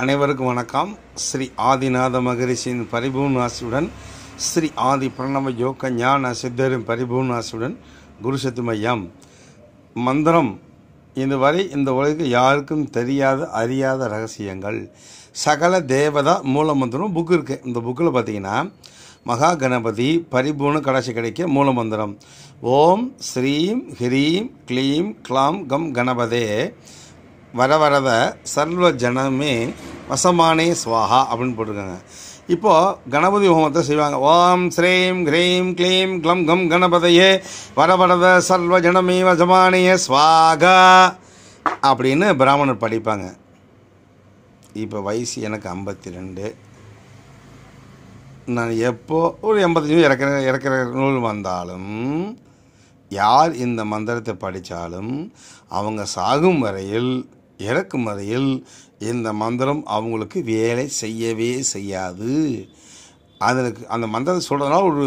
அனைவருக்கும் வணக்கம் ஸ்ரீ ஆதிநாத மகரிஷியின் பரிபூர்ணாசியுடன் ஸ்ரீ ஆதி பிரணவ யோக ஞான சித்தரின் பரிபூர்ணாசியுடன் குருசத்து மையம் மந்திரம் இதுவரை இந்த உலகில் யாருக்கும் தெரியாத அறியாத ரகசியங்கள் சகல தேவதா மூல மந்திரம் புக் இருக்குது இந்த புக்கில் பார்த்தீங்கன்னா மகா கணபதி பரிபூர்ண கடைசி கிடைக்க மூல மந்திரம் ஓம் ஸ்ரீம் ஹிரீம் க்ளீம் கிளாம் கம் கணபதே வர வரத சர்வ ஜனமே வசமானே ஸ்வாஹா அப்படின்னு போட்டிருக்காங்க இப்போது கணபதி ஹோமத்தை செய்வாங்க ஓம் ஸ்ரீம் க்ரீம் க்ளீம் க்ளம் கம் கணபதையே வர வரத சர்வ ஜனமே வசமானிய சுவாகா அப்படின்னு பிராமணர் படிப்பாங்க இப்போ வயசு எனக்கு ஐம்பத்தி ரெண்டு நான் எப்போ ஒரு எண்பத்தஞ்சு இறக்கிற இறக்கிற நூல் வந்தாலும் யார் இந்த மந்திரத்தை படித்தாலும் அவங்க சாகும் வரையில் இறக்குமதியில் இந்த மந்திரம் அவங்களுக்கு வேலை செய்யவே செய்யாது அதற்கு அந்த மந்திரத்தை சொல்கிறதுனால ஒரு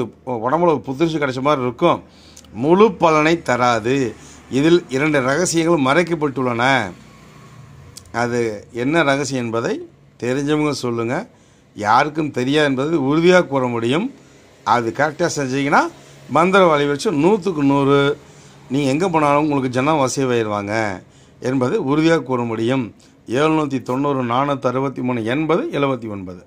உடம்புல ஒரு புத்துணர்ச்சி கிடைச்ச மாதிரி இருக்கும் முழு பலனை தராது இதில் இரண்டு ரகசியங்களும் மறைக்கப்பட்டுள்ளன அது என்ன ரகசியம் என்பதை தெரிஞ்சவங்க சொல்லுங்கள் யாருக்கும் தெரியாது என்பதை உறுதியாக கூற முடியும் அது கரெக்டாக செஞ்சீங்கன்னா மந்திர வழி வச்சு நூற்றுக்கு நூறு நீங்கள் எங்கே போனாலும் உங்களுக்கு ஜனம் வசதி ஆயிடுவாங்க என்பதை உறுதியாக கூற முடியும் எழுநூற்றி தொண்ணூறு நானூற்றி அறுபத்தி மூணு எண்பது எழுபத்தி ஒன்பது